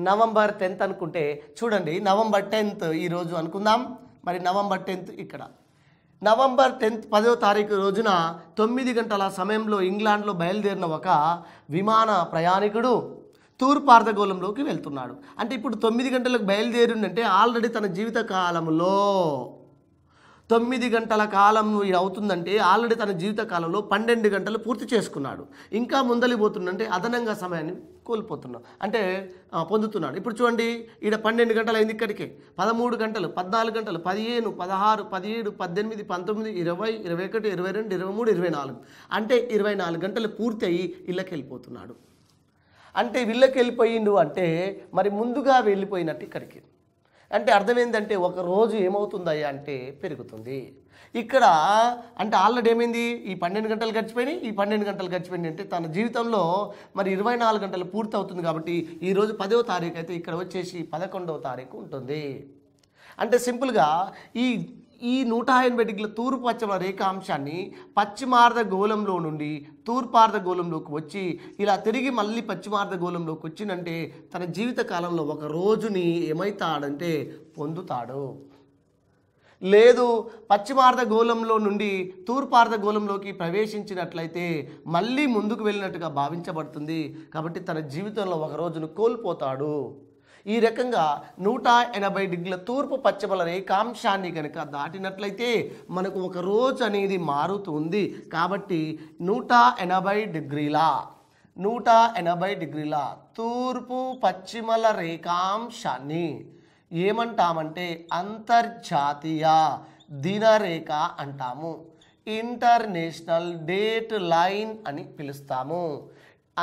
నవంబర్ టెన్త్ అనుకుంటే చూడండి నవంబర్ టెన్త్ ఈరోజు అనుకుందాం మరి నవంబర్ టెన్త్ ఇక్కడ నవంబర్ టెన్త్ పదో తారీఖు రోజున తొమ్మిది గంటల సమయంలో ఇంగ్లాండ్లో బయలుదేరిన ఒక విమాన ప్రయాణికుడు తూర్పు అర్ధగోళంలోకి వెళ్తున్నాడు అంటే ఇప్పుడు తొమ్మిది గంటలకు బయలుదేరిందంటే ఆల్రెడీ తన జీవిత కాలంలో తొమ్మిది గంటల కాలం అవుతుందంటే ఆల్రెడీ తన జీవిత కాలంలో పన్నెండు గంటలు పూర్తి చేసుకున్నాడు ఇంకా ముందలిపోతుందంటే అదనంగా సమయాన్ని కోల్పోతున్నాడు అంటే పొందుతున్నాడు ఇప్పుడు చూడండి ఈడ పన్నెండు గంటలు అయింది ఇక్కడికే పదమూడు గంటలు పద్నాలుగు గంటలు పదిహేను పదహారు పదిహేడు పద్దెనిమిది పంతొమ్మిది ఇరవై ఇరవై ఒకటి ఇరవై రెండు ఇరవై మూడు ఇరవై నాలుగు అంటే ఇరవై నాలుగు గంటలు పూర్తి అయ్యి ఇళ్ళకి వెళ్ళిపోతున్నాడు అంటే వీళ్ళకి వెళ్ళిపోయిండు అంటే మరి ముందుగా వెళ్ళిపోయినట్టు ఇక్కడికి అంటే అర్థం ఏంటంటే ఒక రోజు ఏమవుతుందయ్యా అంటే పెరుగుతుంది ఇక్కడ అంటే ఆల్రెడీ ఏమైంది ఈ పన్నెండు గంటలు గడిచిపోయినాయి ఈ పన్నెండు గంటలు గడిచిపోయినాయి అంటే తన జీవితంలో మరి ఇరవై నాలుగు గంటలు పూర్తి అవుతుంది కాబట్టి ఈరోజు పదవ తారీఖు అయితే ఇక్కడ వచ్చేసి పదకొండవ తారీఖు ఉంటుంది అంటే సింపుల్గా ఈ ఈ నూట ఎనభై డిగ్రీల తూర్పు పశ్చిమ రేఖాంశాన్ని పశ్చిమార్ధ గోళంలో నుండి తూర్పార్ధ గోళంలోకి వచ్చి ఇలా తిరిగి మళ్ళీ పశ్చిమార్ధ గోళంలోకి వచ్చిందంటే తన జీవిత కాలంలో ఒక రోజుని ఏమవుతాడంటే పొందుతాడు లేదు పశ్చిమార్ధ గోళంలో నుండి తూర్పార్ధ గోళంలోకి ప్రవేశించినట్లయితే మళ్ళీ ముందుకు వెళ్ళినట్టుగా భావించబడుతుంది కాబట్టి తన జీవితంలో ఒక రోజును కోల్పోతాడు ఈ రకంగా నూట ఎనభై డిగ్రీల తూర్పు పశ్చిమల రేఖాంశాన్ని కనుక దాటినట్లయితే మనకు ఒక రోజు అనేది మారుతుంది కాబట్టి నూట ఎనభై డిగ్రీల నూట ఎనభై డిగ్రీల తూర్పు పశ్చిమల రేఖాంశాన్ని ఏమంటామంటే అంతర్జాతీయ దినరేఖ అంటాము ఇంటర్నేషనల్ డేట్ లైన్ అని పిలుస్తాము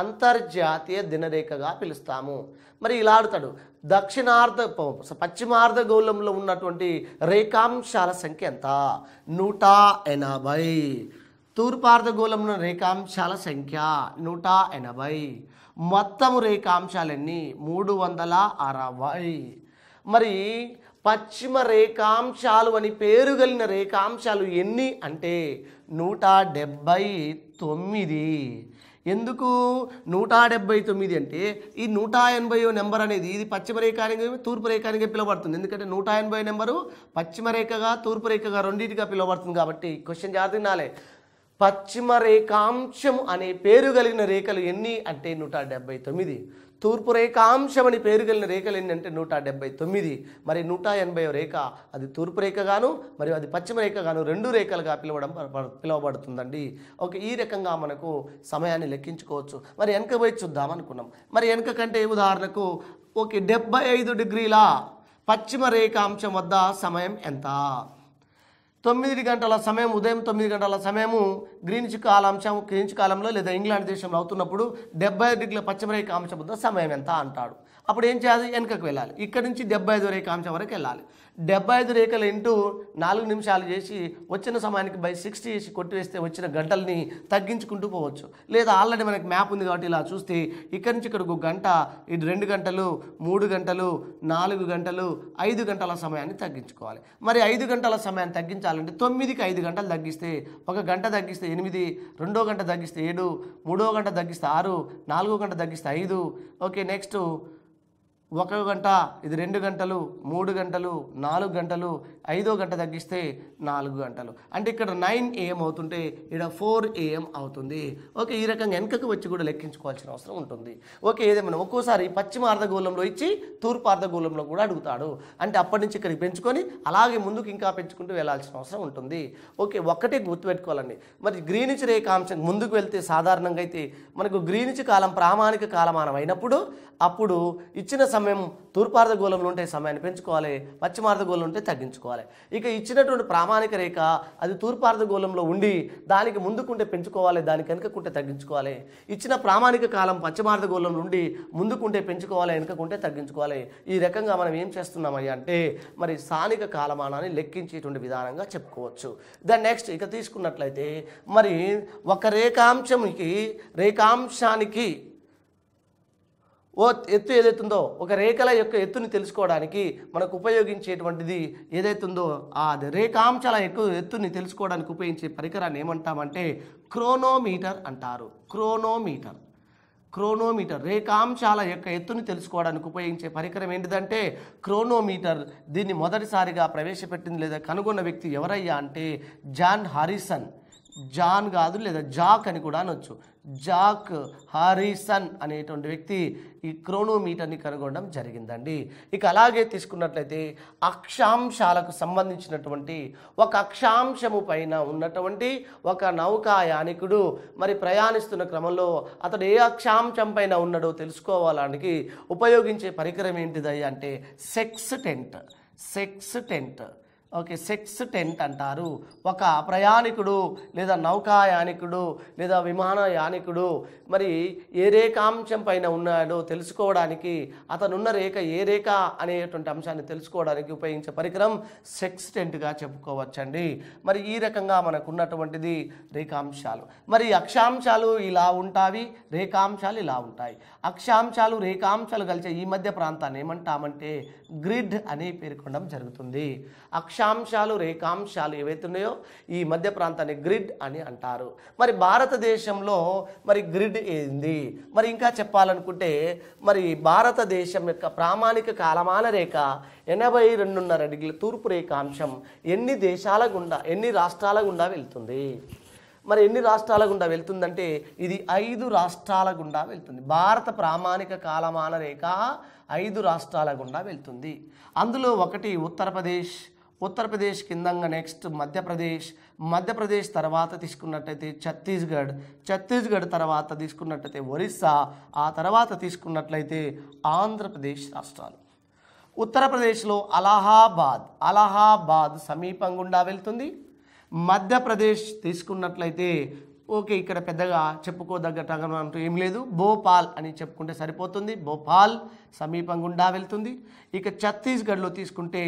అంతర్జాతీయ దినరేఖగా పిలుస్తాము మరి ఇలా ఆడతాడు దక్షిణార్ధ పశ్చిమార్ధ గోళంలో ఉన్నటువంటి రేఖాంశాల సంఖ్య ఎంత నూట ఎనభై తూర్పార్ధగోళంలో రేఖాంశాల సంఖ్య నూట ఎనభై మొత్తము రేఖాంశాలన్నీ మూడు వందల అరవై మరి పశ్చిమ రేఖాంశాలు అని పేరు కలిగిన రేఖాంశాలు ఎన్ని అంటే నూట డెబ్భై తొమ్మిది ఎందుకు నూట డెబ్బై తొమ్మిది అంటే ఈ నూట ఎనభై నెంబర్ అనేది ఇది పశ్చిమ రేఖ అని తూర్పు రేఖ అని పిలువబడుతుంది ఎందుకంటే నూట ఎనభై నెంబరు పశ్చిమ రేఖగా తూర్పు రేఖగా రెండింటిగా పిలువబడుతుంది కాబట్టి క్వశ్చన్ జాగ్రత్త వినాలే పశ్చిమ రేఖాంశం అనే పేరు కలిగిన రేఖలు ఎన్ని అంటే నూట డెబ్బై తొమ్మిది తూర్పు రేఖాంశం అని పేరు కలిగిన రేఖలు ఏంటంటే నూట డెబ్బై తొమ్మిది మరి నూట ఎనభై రేఖ అది తూర్పు రేఖగాను మరియు అది పశ్చిమ రేఖగాను రెండు రేఖలుగా పిలవడం పిలువబడుతుందండి ఓకే ఈ రకంగా మనకు సమయాన్ని లెక్కించుకోవచ్చు మరి వెనక పోయి చూద్దాం అనుకున్నాం మరి వెనక కంటే ఉదాహరణకు ఓకే డెబ్బై ఐదు డిగ్రీల పశ్చిమ రేఖాంశం వద్ద సమయం ఎంత తొమ్మిది గంటల సమయం ఉదయం తొమ్మిది గంటల సమయము గ్రీనిచ్ కాలాంశం చిక్ కాలంలో లేదా ఇంగ్లాండ్ దేశంలో అవుతున్నప్పుడు డెబ్బై డిగ్రీల పశ్చిమ ఆంశం అంశం వద్ద సమయం ఎంత అంటాడు అప్పుడు ఏం చేయాలి వెనుకకు వెళ్ళాలి ఇక్కడ నుంచి డెబ్బై ఐదు రేఖ అంశం వరకు వెళ్ళాలి డెబ్బై ఐదు రేఖలు ఇంటూ నాలుగు నిమిషాలు చేసి వచ్చిన సమయానికి బై సిక్స్టీ చేసి కొట్టివేస్తే వచ్చిన గంటల్ని తగ్గించుకుంటూ పోవచ్చు లేదా ఆల్రెడీ మనకి మ్యాప్ ఉంది కాబట్టి ఇలా చూస్తే ఇక్కడ నుంచి ఇక్కడ ఒక గంట ఇది రెండు గంటలు మూడు గంటలు నాలుగు గంటలు ఐదు గంటల సమయాన్ని తగ్గించుకోవాలి మరి ఐదు గంటల సమయాన్ని తగ్గించాలంటే తొమ్మిదికి ఐదు గంటలు తగ్గిస్తే ఒక గంట తగ్గిస్తే ఎనిమిది రెండో గంట తగ్గిస్తే ఏడు మూడో గంట తగ్గిస్తే ఆరు నాలుగో గంట తగ్గిస్తే ఐదు ఓకే నెక్స్ట్ ఒక గంట ఇది రెండు గంటలు మూడు గంటలు నాలుగు గంటలు ఐదో గంట తగ్గిస్తే నాలుగు గంటలు అంటే ఇక్కడ నైన్ ఏఎం అవుతుంటే ఇక్కడ ఫోర్ ఏఎం అవుతుంది ఓకే ఈ రకంగా వెనుకకు వచ్చి కూడా లెక్కించుకోవాల్సిన అవసరం ఉంటుంది ఓకే ఏదేమైనా ఒక్కోసారి పశ్చిమ అర్ధగోళంలో ఇచ్చి తూర్పు అర్ధగోళంలో కూడా అడుగుతాడు అంటే అప్పటి నుంచి ఇక్కడికి పెంచుకొని అలాగే ముందుకు ఇంకా పెంచుకుంటూ వెళ్ళాల్సిన అవసరం ఉంటుంది ఓకే ఒక్కటే గుర్తుపెట్టుకోవాలండి మరి గ్రీనిచ్ రేఖాంశం ముందుకు వెళ్తే సాధారణంగా అయితే మనకు గ్రీనిచ్ కాలం ప్రామాణిక కాలమానం అయినప్పుడు అప్పుడు ఇచ్చిన సమయం తూర్పార్ధగోళంలో ఉంటే సమయాన్ని పెంచుకోవాలి పశ్చిమార్ధగోళంలో ఉంటే తగ్గించుకోవాలి ఇక ఇచ్చినటువంటి ప్రామాణిక రేఖ అది తూర్పార్ధగోళంలో ఉండి దానికి ముందుకుంటే పెంచుకోవాలి దానికి వెనుకకుంటే తగ్గించుకోవాలి ఇచ్చిన ప్రామాణిక కాలం పశ్చిమార్ధగోళం నుండి ముందుకుంటే పెంచుకోవాలి వెనుకకుంటే తగ్గించుకోవాలి ఈ రకంగా మనం ఏం చేస్తున్నామయ్యా అంటే మరి స్థానిక కాలమానాన్ని లెక్కించేటువంటి విధానంగా చెప్పుకోవచ్చు దాని నెక్స్ట్ ఇక తీసుకున్నట్లయితే మరి ఒక రేఖాంశంకి రేఖాంశానికి ఓ ఎత్తు ఏదైతుందో ఒక రేఖల యొక్క ఎత్తుని తెలుసుకోవడానికి మనకు ఉపయోగించేటువంటిది ఏదైతుందో ఆ రేఖాంశాల యొక్క ఎత్తుని తెలుసుకోవడానికి ఉపయోగించే పరికరాన్ని ఏమంటామంటే క్రోనోమీటర్ అంటారు క్రోనోమీటర్ క్రోనోమీటర్ రేఖాంశాల యొక్క ఎత్తుని తెలుసుకోవడానికి ఉపయోగించే పరికరం ఏంటిదంటే క్రోనోమీటర్ దీన్ని మొదటిసారిగా ప్రవేశపెట్టింది లేదా కనుగొన్న వ్యక్తి ఎవరయ్యా అంటే జాన్ హారిసన్ జాన్ కాదు లేదా జాక్ అని కూడా అనొచ్చు జాక్ హారిసన్ అనేటువంటి వ్యక్తి ఈ క్రోనోమీటర్ని కనుగొనడం జరిగిందండి ఇక అలాగే తీసుకున్నట్లయితే అక్షాంశాలకు సంబంధించినటువంటి ఒక అక్షాంశము పైన ఉన్నటువంటి ఒక నౌకాయానికుడు మరి ప్రయాణిస్తున్న క్రమంలో అతడు ఏ అక్షాంశం పైన ఉన్నాడో తెలుసుకోవడానికి ఉపయోగించే పరికరం ఏంటిది అంటే sextant sextant okay sextant అంటారు ఒక ప్రయాణికుడు లేదా నౌకాయానికుడు లేదా విమానయానికుడు మరి ఏ రేఖాంశం పైన ఉన్నాడో తెలుసుకోవడానికి అతనున్న రేఖ ఏ రేఖ అనేటువంటి అంశాన్ని తెలుసుకోవడానికి ఉపయోగించే పరికరం సెక్స్ టెంట్గా చెప్పుకోవచ్చండి మరి ఈ రకంగా మనకు ఉన్నటువంటిది రేఖాంశాలు మరి అక్షాంశాలు ఇలా ఉంటాయి రేఖాంశాలు ఇలా ఉంటాయి అక్షాంశాలు రేఖాంశాలు కలిసే ఈ మధ్య ప్రాంతాన్ని ఏమంటామంటే గ్రిడ్ అనే పేర్కొనడం జరుగుతుంది అక్షాంశాలు రేఖాంశాలు ఏవైతే ఉన్నాయో ఈ మధ్య ప్రాంతాన్ని గ్రిడ్ అని అంటారు మరి భారతదేశంలో మరి గ్రిడ్ ఏంది మరి ఇంకా చెప్పాలనుకుంటే మరి భారతదేశం యొక్క ప్రామాణిక కాలమాన రేఖ ఎనభై రెండున్నర డిగ్రీల తూర్పు రేఖాంశం ఎన్ని దేశాల గుండా ఎన్ని రాష్ట్రాల గుండా వెళ్తుంది మరి ఎన్ని రాష్ట్రాల గుండా వెళ్తుందంటే ఇది ఐదు రాష్ట్రాల గుండా వెళ్తుంది భారత ప్రామాణిక కాలమాన రేఖ ఐదు రాష్ట్రాల గుండా వెళ్తుంది అందులో ఒకటి ఉత్తరప్రదేశ్ ఉత్తరప్రదేశ్ కిందంగా నెక్స్ట్ మధ్యప్రదేశ్ మధ్యప్రదేశ్ తర్వాత తీసుకున్నట్టయితే ఛత్తీస్గఢ్ ఛత్తీస్గఢ్ తర్వాత తీసుకున్నట్టయితే ఒరిస్సా ఆ తర్వాత తీసుకున్నట్లయితే ఆంధ్రప్రదేశ్ రాష్ట్రాలు ఉత్తరప్రదేశ్లో అలహాబాద్ అలహాబాద్ సమీపంగా గుండా వెళ్తుంది మధ్యప్రదేశ్ తీసుకున్నట్లయితే ఓకే ఇక్కడ పెద్దగా చెప్పుకోదగ్గ టగం అంటూ ఏం లేదు భోపాల్ అని చెప్పుకుంటే సరిపోతుంది భోపాల్ సమీపం గుండా వెళ్తుంది ఇక ఛత్తీస్గఢ్లో తీసుకుంటే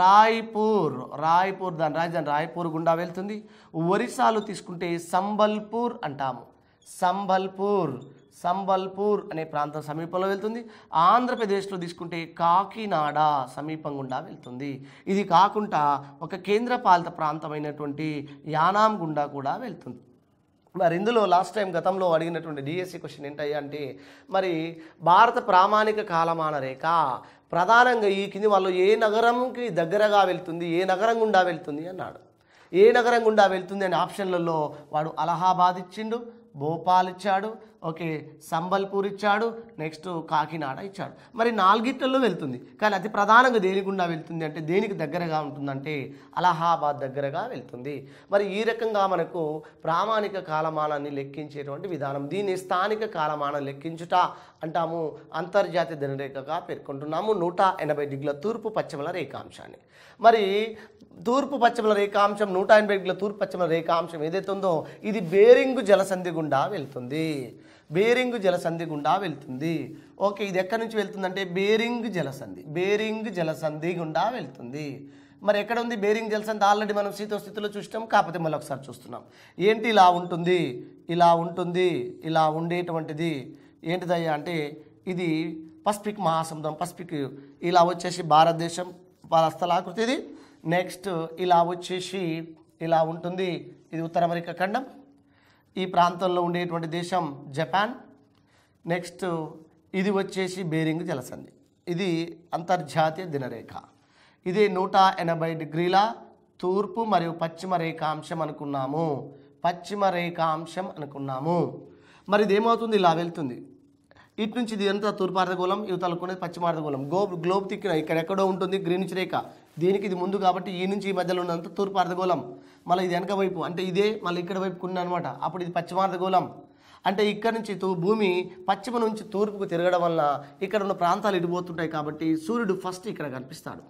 రాయ్పూర్ రాయ్పూర్ దాని రాజధాని రాయ్పూర్ గుండా వెళ్తుంది ఒరిస్సాలో తీసుకుంటే సంబల్పూర్ అంటాము సంబల్పూర్ సంబల్పూర్ అనే ప్రాంతం సమీపంలో వెళ్తుంది ఆంధ్రప్రదేశ్లో తీసుకుంటే కాకినాడ సమీపం గుండా వెళ్తుంది ఇది కాకుండా ఒక కేంద్రపాలిత ప్రాంతమైనటువంటి యానాం గుండా కూడా వెళ్తుంది మరి ఇందులో లాస్ట్ టైం గతంలో అడిగినటువంటి డిఎస్సి క్వశ్చన్ e ఏంటయ్యా అంటే మరి భారత ప్రామాణిక కాలమాన రేఖ ప్రధానంగా ఈ కింది వాళ్ళు ఏ నగరంకి దగ్గరగా వెళ్తుంది ఏ నగరం గుండా వెళ్తుంది అన్నాడు ఏ నగరం గుండా వెళ్తుంది అనే ఆప్షన్లలో వాడు అలహాబాద్ ఇచ్చిండు భోపాల్ ఇచ్చాడు ఓకే సంబల్పూర్ ఇచ్చాడు నెక్స్ట్ కాకినాడ ఇచ్చాడు మరి నాలుగిట్లలో వెళ్తుంది కానీ అతి ప్రధానంగా దేని గుండా వెళ్తుంది అంటే దేనికి దగ్గరగా ఉంటుందంటే అలహాబాద్ దగ్గరగా వెళ్తుంది మరి ఈ రకంగా మనకు ప్రామాణిక కాలమానాన్ని లెక్కించేటువంటి విధానం దీన్ని స్థానిక కాలమానం లెక్కించుట అంటాము అంతర్జాతీయ దినరేఖగా పేర్కొంటున్నాము నూట ఎనభై డిగ్రీల తూర్పు పశ్చిమల రేఖాంశాన్ని మరి తూర్పు పశ్చిమల రేఖాంశం నూట ఎనభై డిగ్రీల తూర్పు పశ్చిమ రేఖాంశం ఏదైతే ఉందో ఇది బేరింగ్ జలసంధి గుండా వెళ్తుంది బేరింగ్ జలసంధి గుండా వెళ్తుంది ఓకే ఇది ఎక్కడి నుంచి వెళ్తుందంటే బేరింగ్ జలసంధి బేరింగ్ జలసంధి గుండా వెళ్తుంది మరి ఎక్కడ ఉంది బేరింగ్ జలసంధి ఆల్రెడీ మనం శీతోస్థితిలో చూసినాం కాకపోతే మళ్ళీ ఒకసారి చూస్తున్నాం ఏంటి ఇలా ఉంటుంది ఇలా ఉంటుంది ఇలా ఉండేటువంటిది ఏంటిదయ్యా అంటే ఇది పసిఫిక్ మహాసముద్రం పసిఫిక్ ఇలా వచ్చేసి భారతదేశం వాళ్ళ ఇది నెక్స్ట్ ఇలా వచ్చేసి ఇలా ఉంటుంది ఇది ఉత్తర అమెరికా ఖండం ఈ ప్రాంతంలో ఉండేటువంటి దేశం జపాన్ నెక్స్ట్ ఇది వచ్చేసి బేరింగ్ జలసంధి ఇది అంతర్జాతీయ దినరేఖ ఇది నూట ఎనభై డిగ్రీల తూర్పు మరియు పశ్చిమ రేఖాంశం అనుకున్నాము పశ్చిమ రేఖాంశం అనుకున్నాము మరి ఇదేమవుతుంది ఇలా వెళ్తుంది ఇటు నుంచి ఇది అంతా తూర్పు అర్ధగోళం యువతలుకునేది పశ్చిమ అర్ధగోళం గో గ్లోబ్ తిక్కిన ఇక్కడ ఎక్కడో ఉంటుంది గ్రీనిచ్ రేఖ దీనికి ఇది ముందు కాబట్టి ఈ నుంచి ఈ మధ్యలో ఉన్నంత తూర్పు అర్ధగోళం మళ్ళీ ఇది వెనక వైపు అంటే ఇదే మళ్ళీ ఇక్కడ వైపు అనమాట అప్పుడు ఇది పశ్చిమ అర్ధగోళం అంటే ఇక్కడ నుంచి భూమి పశ్చిమ నుంచి తూర్పుకు తిరగడం వల్ల ఇక్కడ ఉన్న ప్రాంతాలు ఇడిపోతుంటాయి కాబట్టి సూర్యుడు ఫస్ట్ ఇక్కడ కనిపిస్తాడు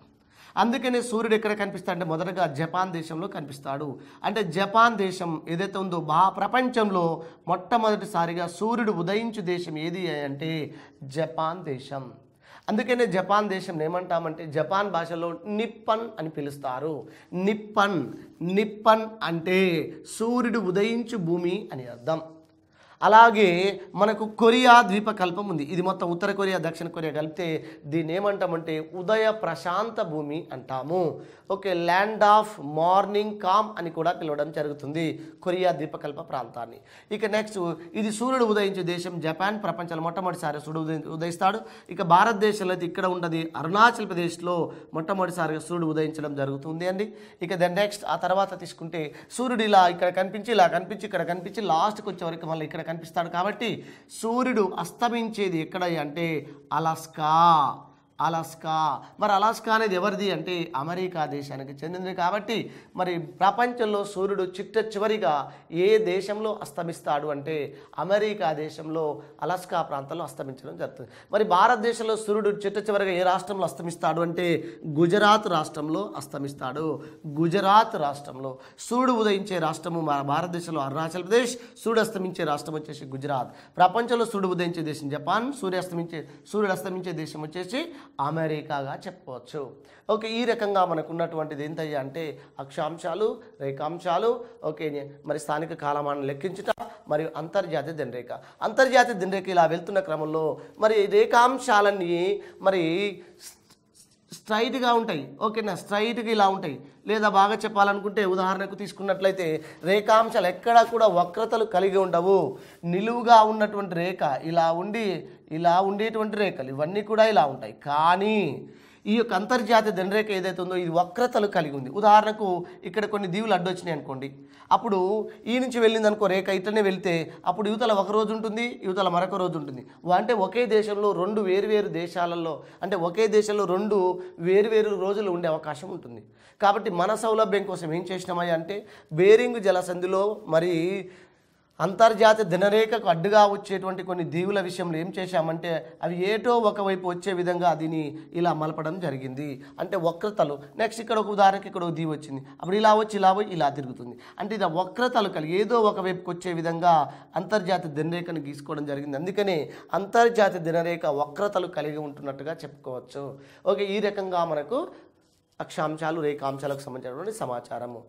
అందుకనే సూర్యుడు ఎక్కడ కనిపిస్తాడు అంటే మొదటగా జపాన్ దేశంలో కనిపిస్తాడు అంటే జపాన్ దేశం ఏదైతే ఉందో బా ప్రపంచంలో మొట్టమొదటిసారిగా సూర్యుడు ఉదయించు దేశం ఏది అంటే జపాన్ దేశం అందుకనే జపాన్ దేశం ఏమంటామంటే జపాన్ భాషలో నిప్పన్ అని పిలుస్తారు నిప్పన్ నిప్పన్ అంటే సూర్యుడు ఉదయించు భూమి అని అర్థం అలాగే మనకు కొరియా ద్వీపకల్పం ఉంది ఇది మొత్తం ఉత్తర కొరియా దక్షిణ కొరియా కలిపితే దీన్ని ఏమంటామంటే ఉదయ ప్రశాంత భూమి అంటాము okay land of morning calm అని కూడా పిలవడం జరుగుతుంది కొరియా ద్వీపకల్ప ప్రాంతాన్ని ఇక నెక్స్ట్ ఇది సూర్యుడు ఉదయించే దేశం జపాన్ ప్రపంచంలో మొట్టమొదటిసారి సూర్యుడు ఉదయిస్తాడు ఇక భారతదేశంలో అయితే ఇక్కడ ఉండదు అరుణాచల్ ప్రదేశ్లో మొట్టమొదటిసారిగా సూర్యుడు ఉదయించడం జరుగుతుంది అండి ఇక దెన్ నెక్స్ట్ ఆ తర్వాత తీసుకుంటే సూర్యుడు ఇలా ఇక్కడ కనిపించి ఇలా కనిపించి ఇక్కడ కనిపించి లాస్ట్కి వచ్చే వరకు మళ్ళీ ఇక్కడ కనిపిస్తాడు కాబట్టి సూర్యుడు అస్తమించేది ఎక్కడ అంటే అలస్కా అలాస్కా మరి అలాస్కా అనేది ఎవరిది అంటే అమెరికా దేశానికి చెందినది కాబట్టి మరి ప్రపంచంలో సూర్యుడు చిట్ట చివరిగా ఏ దేశంలో అస్తమిస్తాడు అంటే అమెరికా దేశంలో అలాస్కా ప్రాంతంలో అస్తమించడం జరుగుతుంది మరి భారతదేశంలో సూర్యుడు చిట్ట చివరిగా ఏ రాష్ట్రంలో అస్తమిస్తాడు అంటే గుజరాత్ రాష్ట్రంలో అస్తమిస్తాడు గుజరాత్ రాష్ట్రంలో సూర్యుడు ఉదయించే రాష్ట్రము మన భారతదేశంలో అరుణాచల్ ప్రదేశ్ సూర్యుడు అస్తమించే రాష్ట్రం వచ్చేసి గుజరాత్ ప్రపంచంలో సూర్యుడు ఉదయించే దేశం జపాన్ సూర్యాస్తమించే సూర్యుడు అస్తమించే దేశం వచ్చేసి అమెరికాగా చెప్పవచ్చు ఓకే ఈ రకంగా మనకున్నటువంటిది ఏంటయ్యా అంటే అక్షాంశాలు రేఖాంశాలు ఓకే మరి స్థానిక కాలమానం లెక్కించుట మరియు అంతర్జాతీయ దినరేఖ అంతర్జాతీయ దినరేఖ ఇలా వెళ్తున్న క్రమంలో మరి రేఖాంశాలన్నీ మరి స్ట్రైట్గా ఉంటాయి ఓకేనా స్ట్రైట్గా ఇలా ఉంటాయి లేదా బాగా చెప్పాలనుకుంటే ఉదాహరణకు తీసుకున్నట్లయితే రేఖాంశాలు ఎక్కడా కూడా వక్రతలు కలిగి ఉండవు నిలువుగా ఉన్నటువంటి రేఖ ఇలా ఉండి ఇలా ఉండేటువంటి రేఖలు ఇవన్నీ కూడా ఇలా ఉంటాయి కానీ ఈ యొక్క అంతర్జాతీయ దండరేఖ ఏదైతే ఉందో ఇది వక్రతలు కలిగి ఉంది ఉదాహరణకు ఇక్కడ కొన్ని దీవులు అడ్డొచ్చినాయి అనుకోండి అప్పుడు ఈ నుంచి వెళ్ళింది అనుకో రేఖ ఇట్లనే వెళ్తే అప్పుడు యువతల ఒక రోజు ఉంటుంది యువతల మరొక రోజు ఉంటుంది అంటే ఒకే దేశంలో రెండు వేరువేరు దేశాలలో అంటే ఒకే దేశంలో రెండు వేరువేరు రోజులు ఉండే అవకాశం ఉంటుంది కాబట్టి మన సౌలభ్యం కోసం ఏం చేసినామయ్యా అంటే బేరింగ్ జలసంధిలో మరి అంతర్జాతీయ దినరేఖకు అడ్డుగా వచ్చేటువంటి కొన్ని దీవుల విషయంలో ఏం చేశామంటే అవి ఏటో ఒకవైపు వచ్చే విధంగా దీని ఇలా మలపడం జరిగింది అంటే వక్రతలు నెక్స్ట్ ఇక్కడ ఒక ఉదాహరణకి ఇక్కడ ఒక దీవి వచ్చింది అప్పుడు ఇలా వచ్చి ఇలా పోయి ఇలా తిరుగుతుంది అంటే ఇది వక్రతలు కలిగి ఏదో ఒకవైపుకి వచ్చే విధంగా అంతర్జాతీయ దినరేఖను గీసుకోవడం జరిగింది అందుకనే అంతర్జాతీయ దినరేఖ వక్రతలు కలిగి ఉంటున్నట్టుగా చెప్పుకోవచ్చు ఓకే ఈ రకంగా మనకు అక్షాంశాలు రేఖాంశాలకు సంబంధించినటువంటి సమాచారము